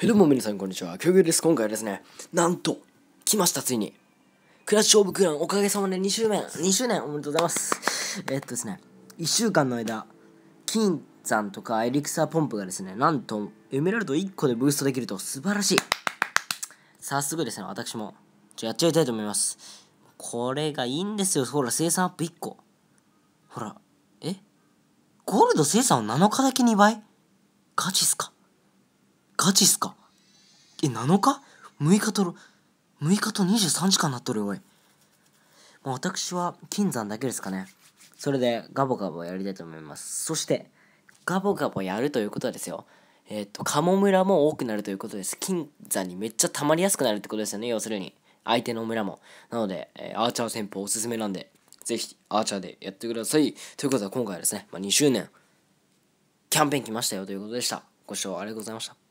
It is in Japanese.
はいどうも皆さんこんにちは。京牛です。今回はですね、なんと、来ましたついに。クラッシュオブクランおかげさまで2周年、2周年おめでとうございます。えっとですね、1週間の間、金山とかエリクサーポンプがですね、なんとエメラルド1個でブーストできると素晴らしい。早速ですね、私も、ちょやっちゃいたいと思います。これがいいんですよ。ほら、生産アップ1個。ほら、えゴールド生産を7日だけ2倍ガチっすかガチっすかえ7日 ?6 日と6日と23時間なっとるよおい、まあ、私は金山だけですかねそれでガボガボやりたいと思いますそしてガボガボやるということはですよえっ、ー、と鴨村も多くなるということです金山にめっちゃ溜まりやすくなるってことですよね要するに相手の村もなので、えー、アーチャー戦法おすすめなんでぜひアーチャーでやってくださいということは今回はですね、まあ、2周年キャンペーン来ましたよということでしたご視聴ありがとうございました